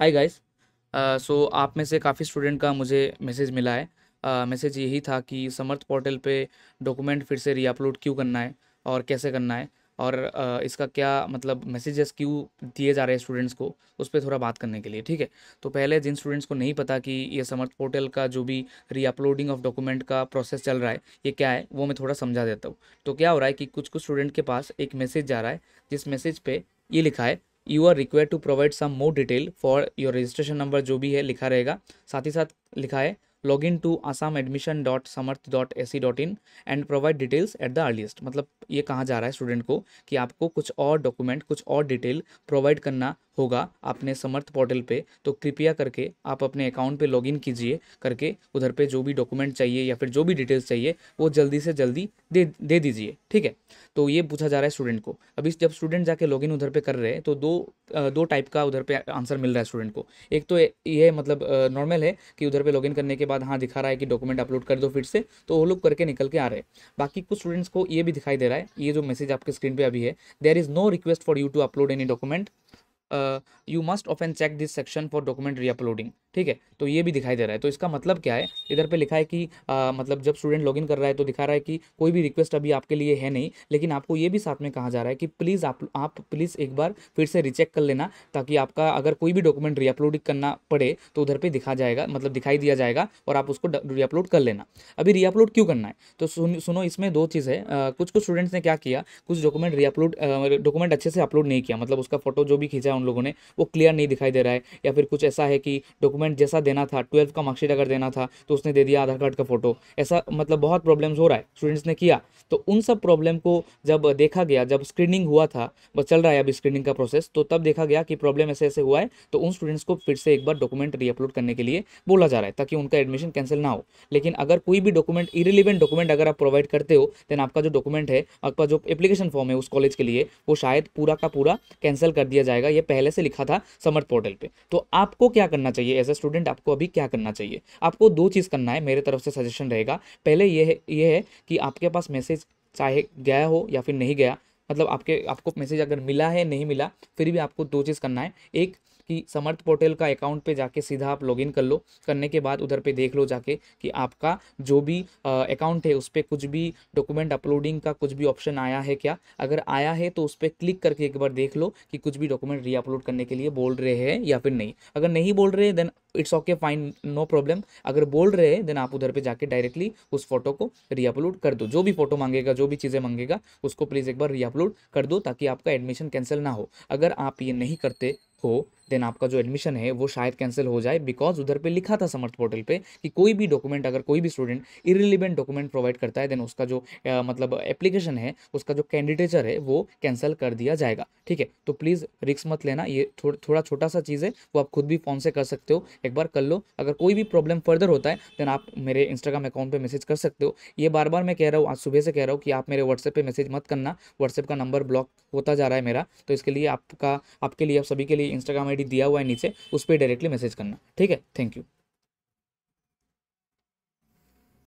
hi guys so आप में से काफ़ी स्टूडेंट का मुझे मैसेज मिला है मैसेज uh, यही था कि समर्थ पोर्टल पे डॉक्यूमेंट फिर से रीअपलोड क्यों करना है और कैसे करना है और uh, इसका क्या मतलब मैसेजेस क्यों दिए जा रहे हैं स्टूडेंट्स को उस पर थोड़ा बात करने के लिए ठीक है तो पहले जिन स्टूडेंट्स को नहीं पता कि ये समर्थ पोर्टल का जो भी रीअपलोडिंग ऑफ डॉक्यूमेंट का प्रोसेस चल रहा है ये क्या है वो मैं थोड़ा समझा देता हूँ तो क्या हो रहा है कि कुछ कुछ स्टूडेंट के पास एक मैसेज जा रहा है जिस मैसेज पर ये लिखा है you are require to provide some more detail for your registration number जो भी है लिखा रहेगा साथ ही साथ लिखा है log in to Assam admission dot Samarth dot A C dot in and provide details at the earliest मतलब ये कहा जा रहा है स्टूडेंट को कि आपको कुछ और डॉक्यूमेंट कुछ और डिटेल प्रोवाइड करना होगा अपने समर्थ पोर्टल पे तो कृपया करके आप अपने अकाउंट पे इन कीजिए करके उधर पे जो भी डॉक्यूमेंट चाहिए या फिर जो भी डिटेल्स चाहिए वो जल्दी से जल्दी दे दे दीजिए ठीक है तो ये पूछा जा रहा है स्टूडेंट को अभी जब स्टूडेंट जाके लॉगिन उधर पे कर रहे हैं तो दो दो टाइप का उधर पे आंसर मिल रहा है स्टूडेंट को एक तो ये मतलब नॉर्मल है कि उधर पे लॉगिन करने के बाद हाँ दिखा रहा है कि डॉक्यूमेंट अपलोड कर दो फिर से तो वो लोग करके निकल के आ रहे हैं बाकी कुछ स्टूडेंट्स को ये भी दिखाई दे रहा है ये जो मैसेज आपके स्क्रीन पर अभी है there is no request for you to upload any document you must of check this section for document reuploading ठीक है तो ये भी दिखाई दे रहा है तो इसका मतलब क्या है इधर पे लिखा है कि आ, मतलब जब स्टूडेंट लॉगिन कर रहा है तो दिखा रहा है कि कोई भी रिक्वेस्ट अभी आपके लिए है नहीं लेकिन आपको ये भी साथ में कहा जा रहा है कि प्लीज़ आप आप प्लीज़ एक बार फिर से रिचेक कर लेना ताकि आपका अगर कोई भी डॉक्यूमेंट रीअपलोड करना पड़े तो उधर पर दिखा जाएगा मतलब दिखाई दिया जाएगा और आप उसको रीअपलोड कर लेना अभी रीअपलोड क्यों करना है तो सुन, सुनो इसमें दो चीज़ है कुछ कुछ स्टूडेंट्स ने क्या किया कुछ डॉक्यूमेंट रीअपलोड डॉक्यूमेंट अच्छे से अपलोड नहीं किया मतलब उसका फोटो जो भी खींचा उन लोगों ने वो क्लियर नहीं दिखाई दे रहा है या फिर कुछ ऐसा है कि डॉक्यूमेंट डॉक्यूमेंट जैसा देना था ट्वेल्थ का मार्कशीट अगर देना था तो उसने दे दिया आधार कार्ड का फोटो ऐसा मतलब बहुत प्रॉब्लम्स हो रहा है स्टूडेंट्स ने किया तो उन सब प्रॉब्लम को जब देखा गया जब स्क्रीनिंग हुआ था बस चल रहा है अभी स्क्रीनिंग का प्रोसेस तो तब देखा गया कि प्रॉब्लम ऐसे ऐसे हुआ है तो उन स्टूडेंट्स को फिर से एक बार डॉक्यूमेंट रीअपलोड करने के लिए बोला जा रहा है ताकि उनका एडमिशन कैंसिल ना हो लेकिन अगर कोई भी डॉक्यूमेंट इरिलीवेंट डॉक्यूमेंट अगर आप प्रोवाइड करते हो देन आपका जो डॉक्यूमेंट है आपका जो एप्लीकेशन फॉर्म है उस कॉलेज के लिए वो शायद पूरा का पूरा कैंसिल कर दिया जाएगा ये पहले से लिखा था समर्थ पोर्टल पर तो आपको क्या करना चाहिए एज एज अ स्टूडेंट आपको अभी क्या करना चाहिए आपको दो चीज़ करना है मेरे तरफ से सजेशन रहेगा पहले ये है ये है कि आपके पास मैसेज चाहे गया हो या फिर नहीं गया मतलब आपके आपको मैसेज अगर मिला है नहीं मिला फिर भी आपको दो चीज़ करना है एक आपकी समर्थ पोर्टल का अकाउंट पे जाके सीधा आप लॉगिन कर लो करने के बाद उधर पे देख लो जाके कि आपका जो भी अकाउंट है उस पर कुछ भी डॉक्यूमेंट अपलोडिंग का कुछ भी ऑप्शन आया है क्या अगर आया है तो उस पर क्लिक करके एक बार देख लो कि कुछ भी डॉक्यूमेंट रीअपलोड करने के लिए बोल रहे हैं या फिर नहीं अगर नहीं बोल रहे then it's okay fine no problem अगर बोल रहे हैं देन आप उधर पे जाके डायरेक्टली उस फोटो को रीअपलोड कर दो जो भी फोटो मांगेगा जो भी चीज़ें मांगेगा उसको प्लीज़ एक बार रीअपलोड कर दो ताकि आपका एडमिशन कैंसिल ना हो अगर आप ये नहीं करते हो देन आपका जो एडमिशन है वो शायद कैंसिल हो जाए बिकॉज उधर पे लिखा था समर्थ पोर्टल पे कि कोई भी डॉक्यूमेंट अगर कोई भी स्टूडेंट इरिलीवेंट डॉक्यूमेंट प्रोवाइड करता है देन उसका जो आ, मतलब एप्लीकेशन है उसका जो कैंडिडेचर है वो कैंसिल कर दिया जाएगा ठीक है तो प्लीज़ रिक्स मत लेना ये थो, थोड़ा छोटा सा चीज़ है वो आप खुद भी फ़ोन से कर सकते हो एक बार कर लो अगर कोई भी प्रॉब्लम फर्दर होता है देन आप मेरे इंस्टाग्राम अकाउंट पर मैसेज कर सकते हो ये बार बार मैं कह रहा हूँ आज सुबह से कह रहा हूँ कि आप मेरे व्हाट्सएप पर मैसेज मत करना व्हाट्सएप का नंबर ब्लॉक होता जा रहा है मेरा तो इसके लिए आपका आपके लिए आप सभी के लिए इंस्टाग्राम आई दिया हुआ है नीचे उस पर डायरेक्टली मैसेज करना ठीक है थैंक यू